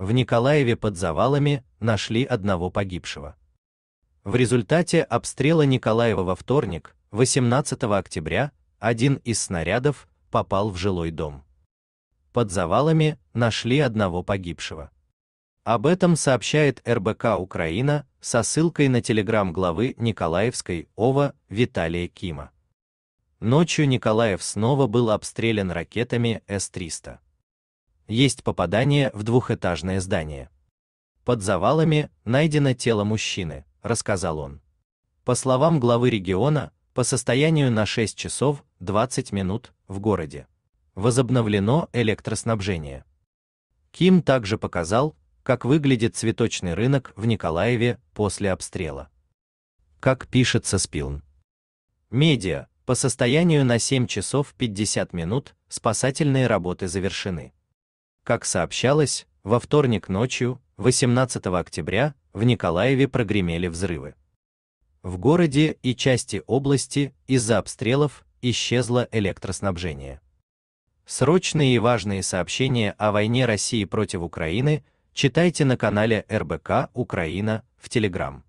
в Николаеве под завалами нашли одного погибшего. В результате обстрела Николаева во вторник, 18 октября, один из снарядов попал в жилой дом. Под завалами нашли одного погибшего. Об этом сообщает РБК Украина со ссылкой на телеграм главы Николаевской ОВА Виталия Кима. Ночью Николаев снова был обстрелян ракетами С-300 есть попадание в двухэтажное здание. Под завалами найдено тело мужчины, рассказал он. По словам главы региона, по состоянию на 6 часов 20 минут в городе возобновлено электроснабжение. Ким также показал, как выглядит цветочный рынок в Николаеве после обстрела. Как пишется Спилн. Медиа, по состоянию на 7 часов 50 минут спасательные работы завершены. Как сообщалось, во вторник ночью, 18 октября, в Николаеве прогремели взрывы. В городе и части области из-за обстрелов исчезло электроснабжение. Срочные и важные сообщения о войне России против Украины читайте на канале РБК Украина в Телеграм.